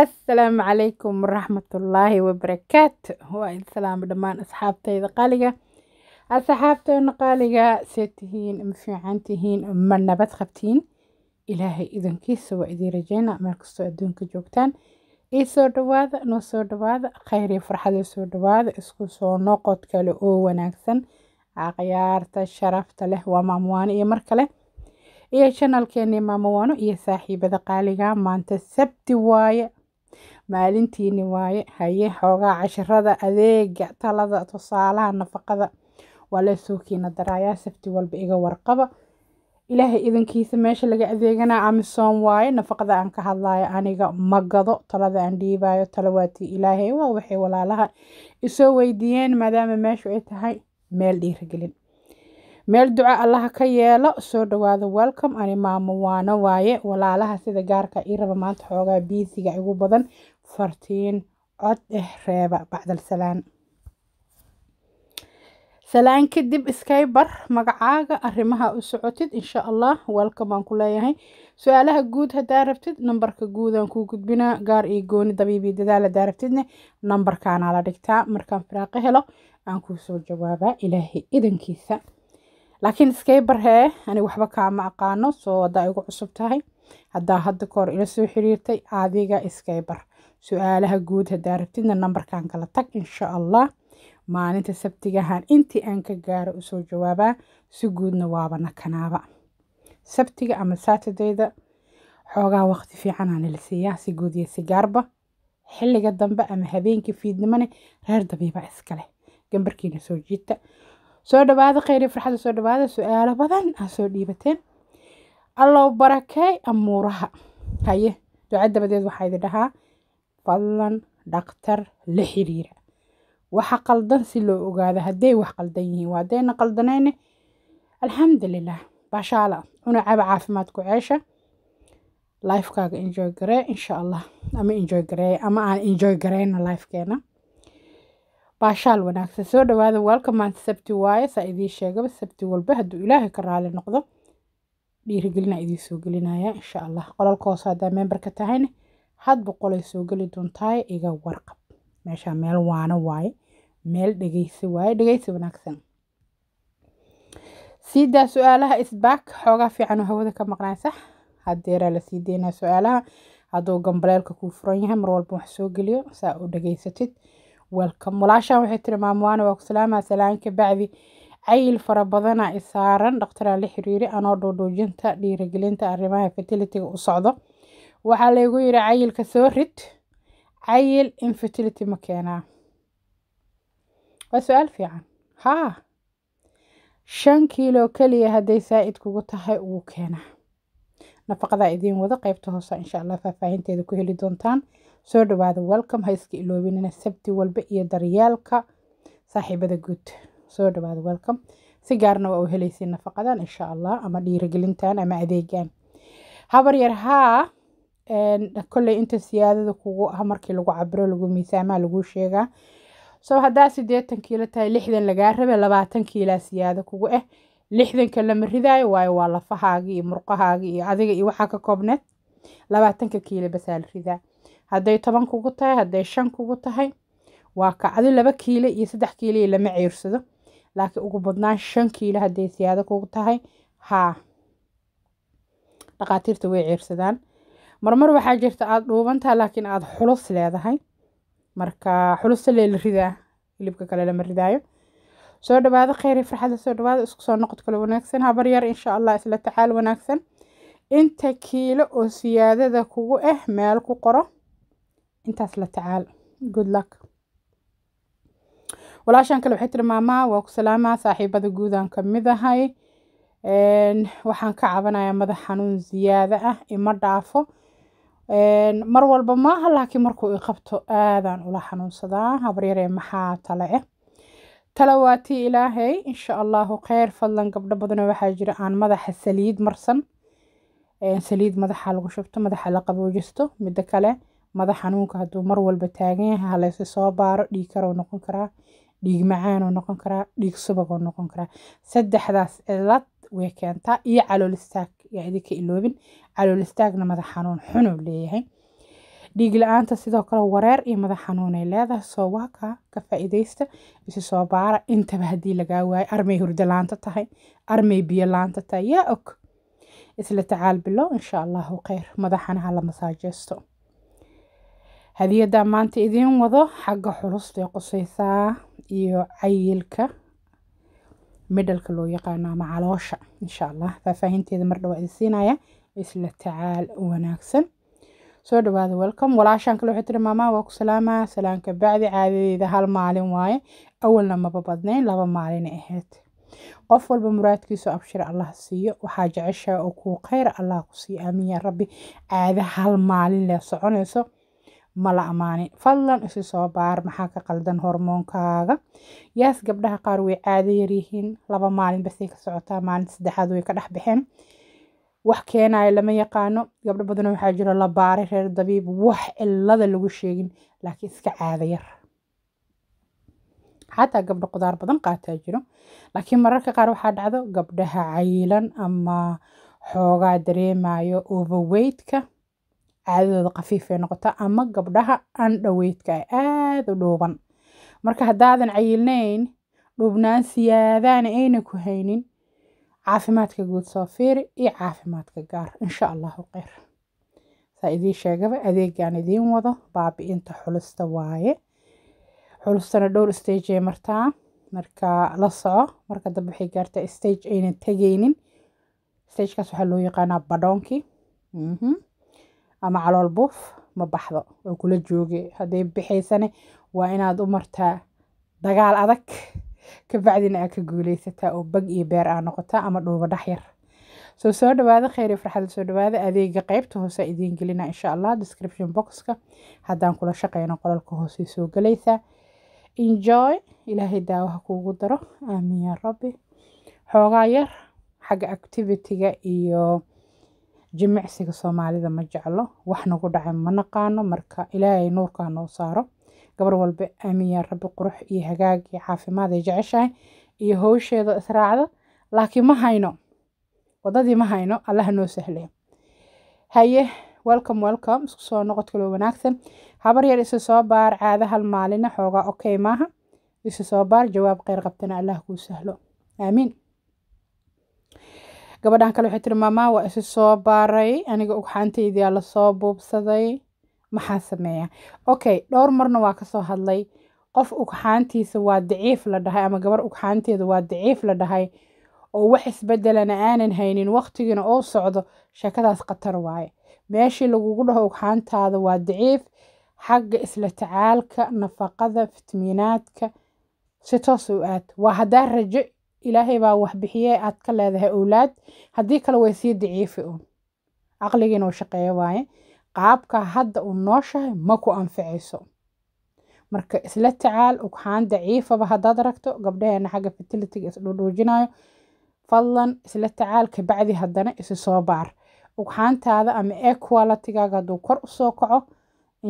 asalaamu calaykum waraxmatullaahi wabarakaatu waa idin salaama dhammaan asxaabtayda qaaliga asxaabteena qaaliga see tihiin ma fiican tihiin ma nabad qabtiin ilaahay idankiisa waa idiin rajeyna meel kastoo adduunka joogtaan soo dhawaada noo soo dhawaada khayr iyo farxad soo dhawaada isku soo noqod kale oo wanaagsan akhyaarta sharafta leh waa maamwaano iyo mar kale iyo janalkeeni maamwaano iyo saaxiibada qaaliga maanta sabti waaye maalintiini waaye haye xoogaa casharada adeega talada tusaalaha nafaqada waala soo keena daraayaa safti walba iga warqaba ilaahay idankiisa meesha laga adeeganaa amisom waaye nafaqada aan ka hadlaayo aniga ma gado talada aan dhiibaayo tala waatii ilaahay waa waxay walaalaha isoo weydiiyeen maadaama meeshu ay tahay meel dhiiragelin meel duco allaha ka yeelo soo dhawaado welcome ani maamo waaye walaalaha sida gaarka ii raba maanta xoogaa biisiga igu badan fartiin cod dheh reeba bacdal salaan salaan kadib iskay magacaaga arimaha u socotid insha allah welcome baan ku leeyahay su-aalaha guud haddaa rabtid nambarka guudaan kuu gudbinaa gaar iyo gooni dabiibiyo dadaal rabtidne nambarkaanaa la dhigtaa markaan firaaqo helo aan kuu soo jawaabaa ilaahay idankiisa laakiin iskay barhee ani waxba kaama aqaano soo haddaa igu cusub tahay haddaa hadda kahor ila soo xiriirtay adiga iskay su-aalaha guud haddaa rabtidna nambarkan kala tag insha allah maalinta sabtigahan intii aan ka gaaro usoo jawaabaa si guudna waabana kanaaba sabtiga ama saatadayda xoogaa waqti fiicanaa nala siiyaa si guud iyo sigaarba xilliga dambe ama habeenkii fiidnimone reer dabiiba iskaleh gambarkiina soo jiita soo dhawaada khayri farxadda soo dhawaada su-aalo badan aa soo dhiibateen allow barakey amuuraha haye duca waxaa idi dhahaa fadlan dhakhtar la xiriira waxa qaldan si loo ogaado hadday wax qaldan yihiin waa haddayna qaldanayne alxamdulilah baashaala cuna caba caafimaadku ceesha lifekaaga enjoy garee insha allah ama enjoy garee ama aan enjoy gareyna lifekeena baashaal wanaagsan soo dhawaada waalka maanta sabti waaye saa idiin sheegaba sabti walba hadduu ilaahay ka raali noqdo dhiirigelina idiin gelinaya insha allah qololka haddaa memberka tahayne had boqolay soo geli doontaay iga warqab meeshaa meel waana waaye meel dhegeysi waaye dhegeysi wanaagsan sii su-aalaha isbaak xoogaa fiican oo hawada ka maqnaysa haddeeraa la sii deynaa su-aalaha hadduu gambaleelka kuu furan yahay mar walba wax soo geliyo saa u dhegeysatid welcome walaashaan waxay tiri maamuwaana waa ku salaamaa salaanka bacdi cayil fara badana isaaran dhakhtaraa la xiriiri anoo dhoodhoojinta dhiirigelinta arrimaha fertilityga u socdo waxaa laygu yidhi cayilka soo rid cayil infertility ma keenaa waa su-aal fiican haa shan kiilo keliya hadday saa'id kugu tahay uu keenaa nafaqadaa idiin wada qaybta hoose insha allah faahfaahinteeda ku heli doontaan soo dhawaada welcome ha iska iloobinina sabti walba iyo daryaalka saaxiibada guud soo dhawaada welcome si gaarna waa u helaysiin nafaqadan insha allah ama dhiirigelintan ama adeegan habaryar haa kolley inta siyaadada kugu ah markii lagu cabiro lagu miisaamaa laguu sheegaa so haddaa sideetan kiilo tahay lixdan lagaa rabe labaatan kiilaa siyaado kugu ah eh. lixdanka lama ridaayo waayo waa lafahaagii iyo murqahaagii iyo adiga iyo waxaa ka koobneed labaatanka kiilo basaa ridaa hadday toban kugu tahay hadday shan kugu tahay waa kacdo laba kiilo iyo saddex kiilo iyo lama ceyrsado laakiin ugu badnaan shan kiilo hadday siyaado kugu tahay haa dhaqaatiirta way ceyrsadaan marmar waxaa jirta aad dhuubantaa laakiin aad xulus leedahay marka xulustalee la ridaa hilibka kale lama ridaayo soo dhawaado kheyr iyo soo dhawaado isku soo noqod kale wanaagsan habar yar insha allah isla tacaal wanaagsan inta kiilo oo siyaadada kugu ah meel ku qoro intaas la tacaal good luck walaashan kale waxay tiri maamaa waa ku salaamaa saaxiibada guudaan ka mid ahay waxaan ka cabanayaa madax xanuun ziyaado ah ima dhaafo mar walba maaha laakiin markuu qabto aadaan ula xanuunsadaa habaryaree maxaa tale ah eh? tale waa tii ilaahay insha allahu kheyr fadlan gabdho badano waxaa jira aan madaxa saliid marsan saliid madaxa lagu shubto madaxa la qaboojisto midda kale madax xanuunka hadduu mar walba taagan yahay halayse soo baaro dhiig karoo noqon karaa dhiig macaanoo noqon karaa dhiig subagoo noqon karaa saddexdaas cilad way keentaa iyo calool istaag yaa idinka iloobin calool istaagna madax xanuun xunuu leeyahay dhiig la-aanta sidoo kale wareer iyo madax xanuunay leedahay soo waa ka faa'iidaysta isu soo baara intaba haddii lagaa waayo armay hurda laanta tahay armay biyo laanta tahay yaa og isla tacaal bilo insha allahu kheyr madaxanaha la masaajeesto hadiyaddaa maanta idiin wado xagga xulusta ee qusaysaa iyo cayilka midhalka loo yaqaano ama caloosha insha allah faahfaahinteeda dhawaa idin siinaya isla tacaal wanaagsan soo dhawaada welcom walaashaan kale waxay tiri maamaa waa ku salaamaa salaanka bacdi caadadeeda hal maalin waaye awalna maba badnayn laba maalina ahayd qof walba muraadkiisu abshir allah siiyo waxaa jeceshaa oo kuu khayr allah ku kusii aaminya rabbi caada hal maalin lee soconayso mala ammaanin fadlan isu soo baar maxaa ka qaldan hormoonkaaga yaas gabdhaha qaar way caado yaryihiin laba maalin ka socotaa maalinta saddexaad way ka dhex baxeen wax keenaya lama yaqaano gabdho badan waxaa jiro la baaray reer dabiib wax cilada lagu sheegin laakiin iska caada yar xataa gabdho qudaar badan qaataa jiro laakiin mararka qaar waxaa dhacdo gabdhaha cayilan ama xoogaa dareemayo overweightka caadadooda khafiif ay ama gabdhaha andhaweydka aada u dhuuban marka haddaadan cayilnayn dhuubnaan siyaadaana aynan ku haynin caafimaadka guud soo fiiri iyo caafimaadka gaar insha allahu kheyr saa idiin sheegaba adeegaan idiin wado baabi-inta xulista waaye xulistana dhowr stage ay martaa marka la soco marka dab waxay gaartaa stage aynan tegaynin stagekaas waxaa loo yaqaanaa badhoonkii mhm ama calool buuf ma baxdo oo kula jooge hadday bixaysane waa inaad u martaa dagaal adag kabacdina bacdina aad ka guulaysataa oo bag iyo beer aa noqotaa ama dhuuba dhax yar soo soo dhawaada kheyri farxad soo dhawaada adeega qeybta hoose idiin gelina insha allah description boxka haddaan kula shaqeyno qolalka hoose soo galaysaa enjoy ilaahay daawaha kuugu daro aamiin yaa rabbi xoogaa yar xagga activityga iyo jimicsiga soomaalida ma jeclo wax nagu dhacay ma naqaano marka ilaahay nuurkaa noo saaro gabar walba aamin rabbi qurux iyo hagaag iyo caafimaad ay jeceshahay iyo howsheeda israacda laakiin ma hayno wadadii ma hayno allaha noo sahlay haye welcome welcome isku soo noqod kaloo wanaagsan habar yar isu soo baar caada hal maalina xoogaa okay maaha isu soo baar jawaab kheyr qabtana allah kuu sahlo aamiin gabadhan kale waxay tiri maamaa waa isu soo baaray aniga ugxaantaydiyaa lasoo buubsaday maxaa sameeya okay dhowr marna waa kasoo hadlay qof ugxaantiisa waa daciif la dhahay ama gabar ugxaanteeda waa daciif la dhahay oo wax isbedelana aanan haynin waqtigiina uu socdo sheekadaas khatar waaye meeshii lagugu dhaho ugxaantaada waa daciif xagga isla tacaalka nafaqada fitmiinaadka si toos u aad waa haddaa rajo ilaahay baa waxbixiyee aad ka leedahay owlaad haddii kale way sii daciifi un caqligiinuu shaqeeya waaye qaabka hadda uu nooshahay ma ku anficayso marka isla tacaal ugxaan daciifaba haddaad aragto gabdhaheena xagga fertilitiga isdhudhuujinayo fadlan isla tacaal kabacdi haddana isi soo baar ugxaantaada ama equalitigaaga hadduu kor usoo kaco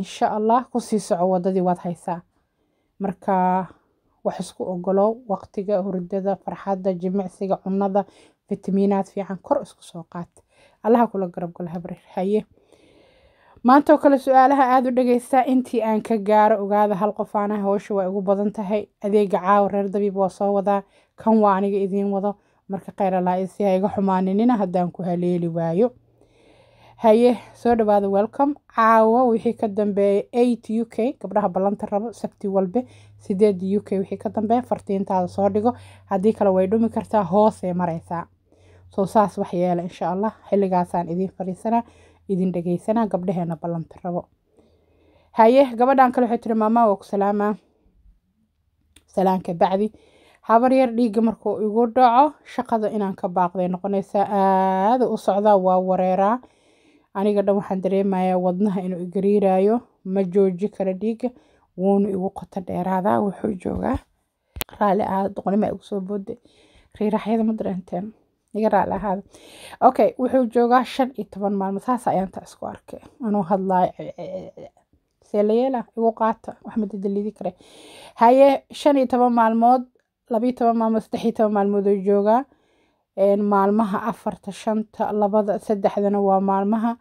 insha allah kusii soco wadadii waad haysaa marka wax isku ogolow waqtiga hurdada farxadda jimicsiga cunnada fitamiinaad fiican kor isku soo qaad allaha kula garabgalo habarhaye maantaoo kale su-aalaha aada u dhagaystaa intii aan ka gaaro ogaada hal qofaana aana hawsha way ugu badan tahay adeega caawa reer dabiib waa soo wadaa kan waa aniga idiin wado marka kheyr allaa si iga xumaaninina ah haddaan ku haleeli waayo haye soo dhawaada welcome caawa wixii ka dambeeya eight u k gabdhaha ballanta rabo sabti walbe sideed u k wixii ka dambeeya fartiintaada soo dhigo haddii kale way dhumi kartaa hoosee mareysaa soo saas wax yeela insha allah xilligaasaan idiin fadhiisanaa idin dhegeysanaa gabdhaheena ballanta rabo haye gabadhan kale waxay tiri maamaa waa ku salaamaa salaanka bacdi habar yar dhiigga markuu igu dhaco shaqada inaan ka baaqday noqonaysaa aada u socdaa waa wareeraa aniga dhan waxaan dareemayaa wadnaha inuu igariirayo ma jooji kara dhiiga wuunu igu qoto dheeraadaa wuxuu joogaa raali ahaada doqonimaa igu soo booday riiraaxyada ma dareenteen iga raali ahaada okay wuxuu joogaa shan iyo toban maalmo saas ayaan ta isku arkay anuu hadlaayo eh, eh, eh, see igu qaata wax madadaliidi kare haye shan iyo toban maalmood labiyo toban maalmood saddex iyo toban maalmood oo joogaa maalmaha afarta shanta labada saddexdana waa maalmaha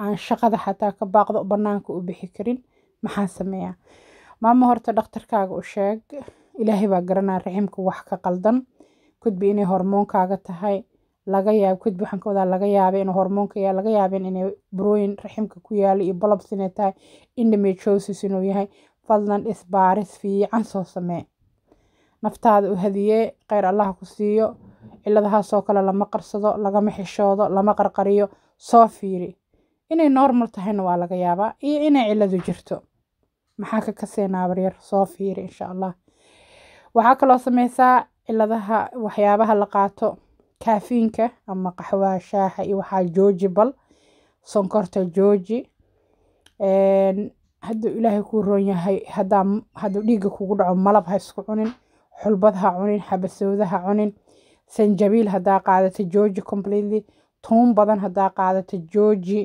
aan shaqada xataa ka baaqdo banaanka u bixi karin maxaa sameeyaa maama horta dhakhtarkaaga u sheeg ilaahay baa garanaa raximka wax ka qaldan kudbi inay hormoonkaaga tahay laga yaab kudbi waxaan ka wadaa laga yaabay inuu hormoonka yahay laga yaabeen inay burooyin raximka ku yaala iyo bolobs inay tahay endometriosis inuu yahay fadlan isbaaris fiican soo samee naftaada u hadiyee kheyr allah ku siiyo ciladahaasoo kale lama qarsado lagama xishoodo lama qarqariyo soo fiiri inay normal tahayna waa laga yaabaa iyo inay ciladu jirto maxaa ka kaseenaa baryar soo fiiri insha allah waxaa kaloo sameysaa ciladaha waxyaabaha la qaato kaafiinka ama qaxwaha shaaha iyo waxaa jooji bal sonkorta jooji hadduu ilaahay kuu roon yahay hadaa hadduu dhiigga kugu dhaco malab ha isku cunin xulbad ha cunin xabasowda ha cunin sanjabiil haddaa qaadato jooji completely tuun badan hadaa qaadata jooji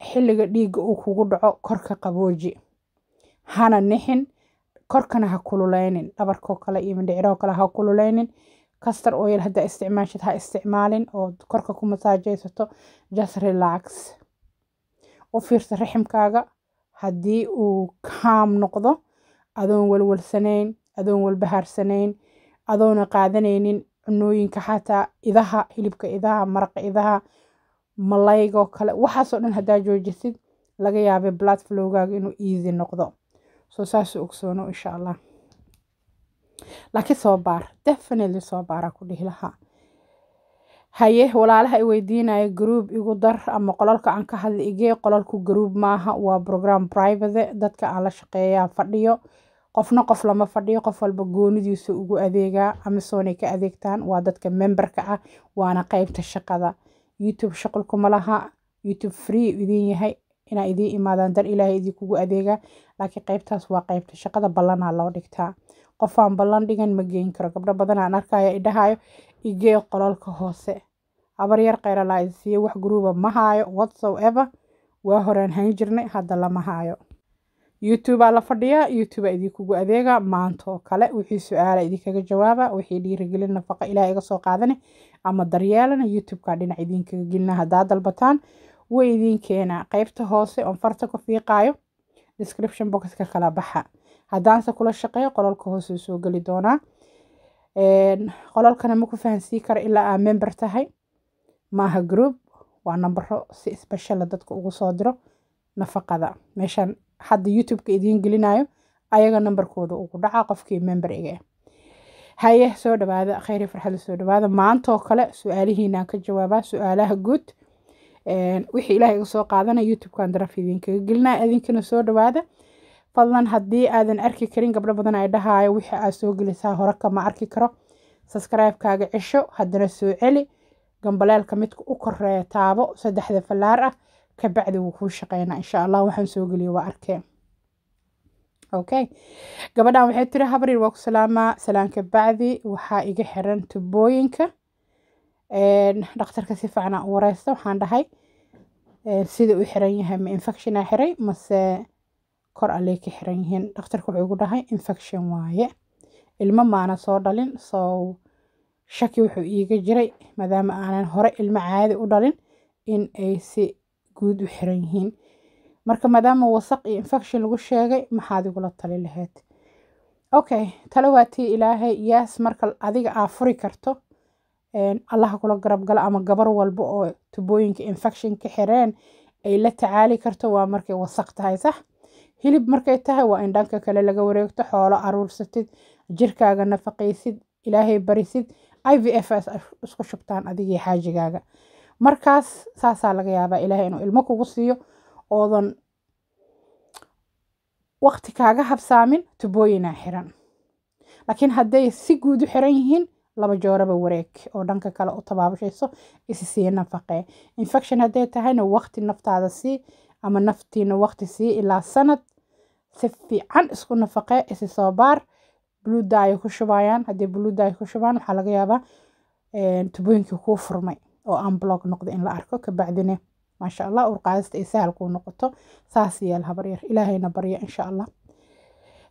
xilliga dhiigga uu kugu dhaco korka qabooji hana nixin korkana ha kululeynin dhabarkoo kale iyo mindhiciroo kale ha kululeynin castor oil haddaa isticmaashid ha isticmaalin oo korka ku masaajaysato just relax u fiirsa raximkaaga haddii uu kaam noqdo adoon walwalsanayn adoon walbahaarsanayn adoona qaadanaynin cunooyinka xataa idaha hilibka idaha maraqa idaha malaygoo kale waxaasoo dhan haddaa joojisid laga yaabay platflowgaaga inuu easy noqdo soo saasuu ogsoono insha allah laakiin soo baar definitely soo baaraa ku dhihi lahaa haye walaalaha i weydiinaya groub igu dar ama qolalka aan ka hadli igee qolalku groub maaha waa program private dadka aan la shaqeeyaa fadhiyo qofna qof lama fadhiyo qof walba goonidiisu ugu adeegaa amasoonay ka adeegtaan waa dadka memberka ah waana qaybta shaqada youtube shaqalku ma laha youtube free idiin yahay inaa idiin imaadaan dar ilaahay idinkugu adeega laakiin qaybtaas waa qaybta shaqada ballanaa loo dhigtaa qofaan ballan dhigan ma geyn karo gabdho badanaan arkaayo idhahaayo igee qololka hoose habaryar kheyra laa isiiyo wax gruuba ma haayo whatsoever waa horaan hayn jirnay hadda lama haayo youtube la fadhiyaa youtube aa idinkugu adeega maanta oo kale wixii su-aala idinkaga jawaaba wixii dhiirigelin nafaqa ilaah iga soo qaadane ama daryeelana youtube dhinac idinkaga gelina haddaa dalbataan way idiin keenaa qeybta hoose oon farta ku fiiqaayo description boxka kala baxa haddaanse kula shaqeeyo qololka hoose soo geli doonaa qololkana ma fahansii kara ilaa aa member tahay maaha group waa nambaro si isbashalla dadka ugu soo diro nafaqada meeshaan hadda youtubeka idiin gelinayo ayaga nambarkooda ugu ku qofkii member haye soo dhawaada kheyri farxada soo dhawaada maantaoo kale su-aalihiinaan ka jawaabaa su-aalaha guud wixii ilaah iga soo qaadana youtubekan daraf idinkaga gelinaa idinkana soo dhawaada fadlan haddii aadan arki karin gabdho badan ay dhahaayo wixii aad soo gelisaa hore kama arki karo sabscribe-kaaga cisho haddana soo celi gambaleelka midka u koreeya taabo saddexda fallaar ah kabacdi wuu kuu shaqeynaa insha allah waxaan soo geliyo waa arkee okay gabadhan waxay tiri habrir waa ku salaamaa salaan kabacdi waxaa iga xiran tubooyinka dhakhtarka si fiicana u wareysta waxaan dhahay sida u xiran yahay ma infectiona xiray mase kor alay ka xiran yihiin dhakhtarka wuxuu igu dhahay infection waaye ilmo maana soo dhalin soo shaki wuxuu iiga jiray maadaama aanan hore ilmo caadi u dhalin in ay si guud u xiran yihiin marka maadaama wasaq iyo infection lagu sheegay maxaad igula tali lahayd okay tale waa tii ilaahay yaas marka adiga aa furi karto allaha kula garabgalo ama gabar walba oo tubooyinka infection ka xireen ay la tacaali karto waa markay wasaq tahay sax hilib markay tahay waa in dhanka kale laga wareegto xoolo aruursatid jirkaaga nafaqaysid ilaahay barisid i v f isku shubtaan adigii xaajigaaga markaas saasaa laga yaabaa ilaahay inuu ilmo kugu siiyo oodan waqti kaaga habsaamin tubooyinaa xiran laakiin hadday si guud u xiran yihiin laba jooraba wareeg oo dhanka kale u tabaabushayso isi nafaqee infection hadday tahayna waqti naftaada sii ama naftiina waqti sii ilaa sanad si fiican isku nafaqee isi soo baar bluda ay ku shubayaan haddii bluda ay ku shubaan waxaa laga yaabaa eh, tubooyinkii kuu furmay oo aan blog noqdo in la arko kabacdina maasha allah urqaadista ay sahal kuu noqoto saas yeel habar ilaahayna baryo insha allah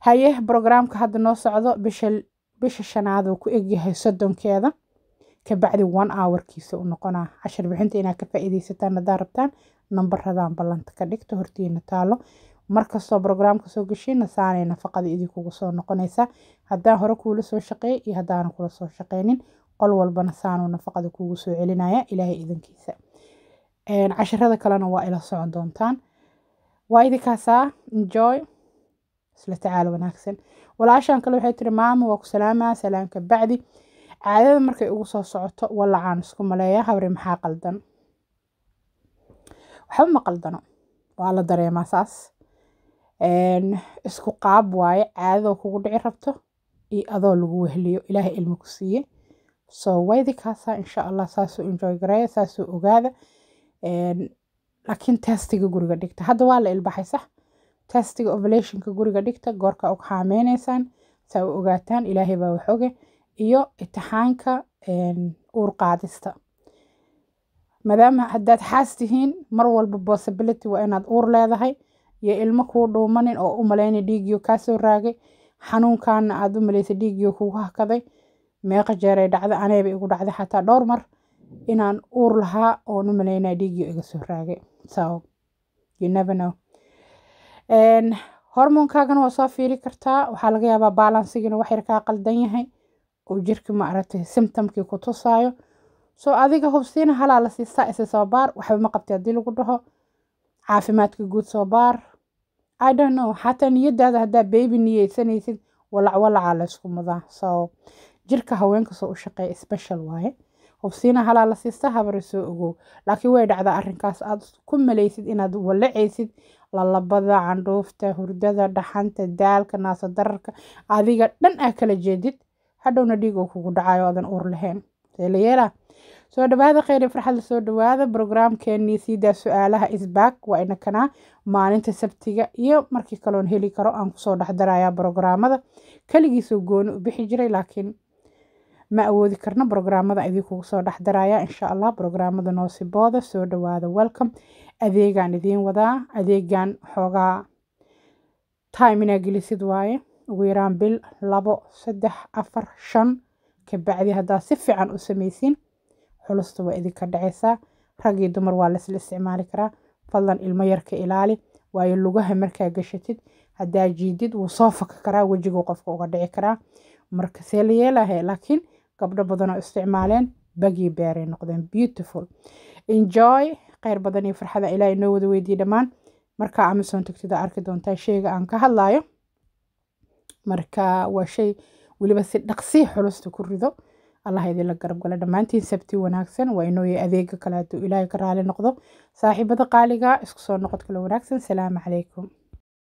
haye brograamka hadda noo socdo bisha bisha shanaad ku egyahay soddonkeeda kabacdi one hourkiisa u noqonaa cashar bixinta inaad ka faa'iidaysataan haddaa rabtaan nambaradan ballanta ka dhigta hortiina taalo markastoo brograamka soo geshiina saanay nafaqada idinkugu soo noqonaysaa haddaan hore kuula soo shaqeeyay iyo haddaana kula soo shaqeynin qol walbana saanuu nafaqada kuugu soo celinaya ilaahay idankiisa cashirada kalena waa ila socon doontaan waa idinkaasaa enjoy isla tacaalo wanaagsan walaashaan kale waxay tiri maama waa ku salaamaa salaamka bacdi caadada markay ugu soo socoto walacaan isku maleeya habri maxaa qaldan waxba ma qaldano waa la dareemaa saas isku qaab waaye caadadoo kugu dhici rabto iyo adoo lagu wehliyo ilaahay ilmo ku siiye soo waydi kaasaa insha allah saasuu enjoy gareeya saasuu ogaada laakiin testiga guriga dhigta hadda waa la ilbaxay testiga ovalationka guriga dhigta goorka u xaameynaysaan saa u ogaataan ilaahay baa wax iyo itixaanka uur qaadista maadaama haddaad xaas tihiin mar walba possibility waa inaad uur leedahay iyo ilmo kuu dhuumanin oo u maleyna dhiigiyo kaa raagay xanuunkaana aad u maleysa dhiigiyo kugu hakaday meeqa jeer ay dhacda anayba igu dhacday xataa dhowr mar inaan uur lahaa oon u malaynaya dhiiggii iga soo raagay so you never know hormoonkaagana waa soo fiiri kartaa waxaa laga yaabaa baalansigiina wax kaa qaldan yahay oo jirka ma aragtay symptomkii ku tusaayo soo adiga hubsiina halaa la siistaa soo baar waxba ma qabtay haddii lagu dhaho caafimaadka guud soo baar i don't know xataa niyadaada haddaa beebi niyeysanaysid walac walacaa la isku mudaa so jirka haweenka soo u shaqeeya special waaye qofsiina halaa siista habare soo ogow laakiin way dhacdaa arrinkaas aad ku malaysid inaad walacaysid lalabada candhuufta hurdada dhaxanta daalka naasodararka adiga dhan aa kala jeedid hadhowna dhiig oo kugu dhacayo aadan uur lahayn seelayeela soo dhawaada kheyri farxad soo dhawaada brograamkeenii siidaa su-aalaha isbaag waa inakanaa maalinta sabtiga iyo markii kaloon heli karo aan kusoo dhexdaraya brograamada keligii gooni u bixi jiray laakiin ma awoodi karno brograamada idinkugu soo dhex daraya insha allah brograamada noosibooda soo dhawaada welcom adeegaan idiin wadaa adeegan xoogaa time inaa gelisid waaye ugu yaraan bil labo saddex afar shan kabacdi haddaad si fiican u samaysiin xulusta waa idinka dhacaysaa rag dumar waa laysla isticmaali karaa fadlan ilmo yarka ilaali waayo lugaha markaa gashatid haddaa jiidid wuu soo faka karaa wejiguu qofka uga dhici karaa marka see la yeelaha laakiin gabdho badanoo isticmaaleen bagii beeray noqdeen beautiful enjoy kheyr badan iyo farxada ilaahay noo wada weydiiye dhammaan markaa amazon tagtida arki doontaa sheyga aan ka hadlaayo marka waa shay weliba si dhaqsii xulusta ku rido allah idinla garab gala dhammaantiin sabti wanaagsan waa inooye adeega kale ilaahay ka raali noqdo saaxiibada qaaliga isku soo noqod kale wanaagsan salaamu calaykum